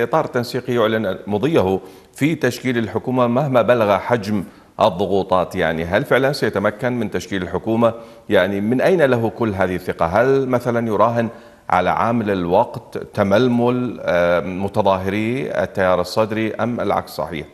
الإطار التنسيقي يعلن مضيه في تشكيل الحكومة مهما بلغ حجم الضغوطات يعني هل فعلا سيتمكن من تشكيل الحكومة يعني من أين له كل هذه الثقة هل مثلا يراهن على عامل الوقت تململ آه، متظاهري التيار الصدري أم العكس صحيح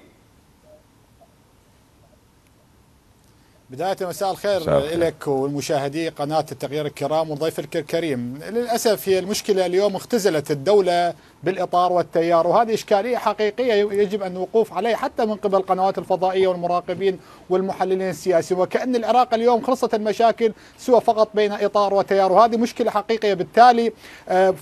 بداية مساء الخير لك والمشاهدي قناة التغيير الكرام والضيف الكريم للأسف هي المشكلة اليوم اختزلت الدولة بالإطار والتيار وهذه إشكالية حقيقية يجب أن الوقوف عليها حتى من قبل القنوات الفضائية والمراقبين والمحللين السياسيين وكأن العراق اليوم خلصت المشاكل سوى فقط بين إطار وتيار وهذه مشكلة حقيقية بالتالي آه،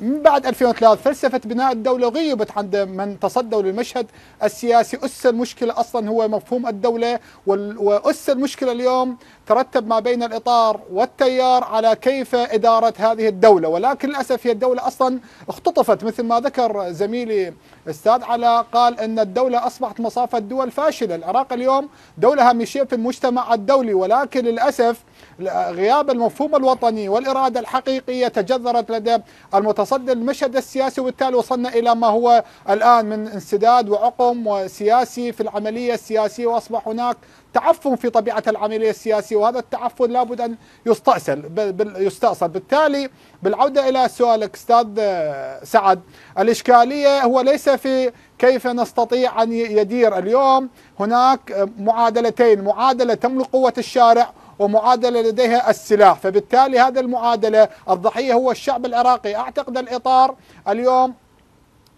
من بعد 2003 فلسفة بناء الدولة غيبت عند من تصدوا للمشهد السياسي أس المشكلة أصلا هو مفهوم الدولة وأس المشكلة المشكلة اليوم ترتب ما بين الإطار والتيار على كيف إدارة هذه الدولة ولكن للأسف هي الدولة أصلا اختطفت مثل ما ذكر زميلي أستاذ علاء قال أن الدولة أصبحت مصافة دول فاشلة العراق اليوم دولة هامشية في المجتمع الدولي ولكن للأسف غياب المفهوم الوطني والإرادة الحقيقية تجذرت لدى المتصدر المشهد السياسي وبالتالي وصلنا إلى ما هو الآن من انسداد وعقم وسياسي في العملية السياسية وأصبح هناك تعفن في طبيعة طبيعة العملية السياسية وهذا التعفن لابد أن يستأصل يستأصل بالتالي بالعودة إلى سؤالك أستاذ آه، سعد الإشكالية هو ليس في كيف نستطيع أن يدير اليوم هناك آه، معادلتين معادلة تملك قوة الشارع ومعادله لديها السلاح، فبالتالي هذه المعادله الضحيه هو الشعب العراقي، اعتقد الاطار اليوم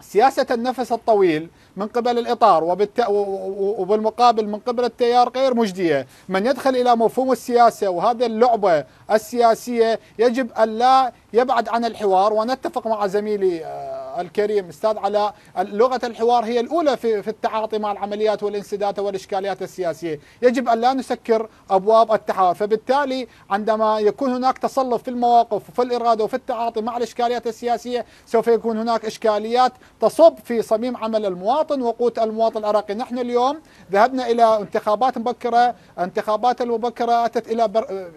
سياسة النفس الطويل من قبل الإطار وبالت... وبالمقابل من قبل التيار غير مجدية من يدخل إلى مفهوم السياسة وهذه اللعبة السياسية يجب أن لا يبعد عن الحوار ونتفق مع زميلي آه، الكريم استاذ علاء لغه الحوار هي الاولى في في التعاطي مع العمليات والانسداد والاشكاليات السياسيه، يجب ان لا نسكر ابواب التحاور، فبالتالي عندما يكون هناك تصلف في المواقف وفي الاراده وفي التعاطي مع الاشكاليات السياسيه، سوف يكون هناك اشكاليات تصب في صميم عمل المواطن وقوت المواطن العراقي، نحن اليوم ذهبنا الى انتخابات مبكره، انتخابات المبكره اتت الى بر...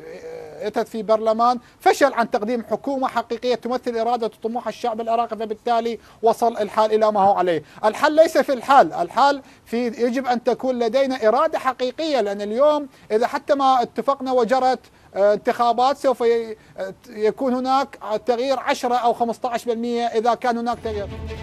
اتت في برلمان فشل عن تقديم حكومه حقيقيه تمثل اراده وطموح الشعب العراقي فبالتالي وصل الحال الى ما هو عليه، الحل ليس في الحال، الحال في يجب ان تكون لدينا اراده حقيقيه لان اليوم اذا حتى ما اتفقنا وجرت آه، انتخابات سوف آه، يكون هناك تغيير 10 او 15% اذا كان هناك تغيير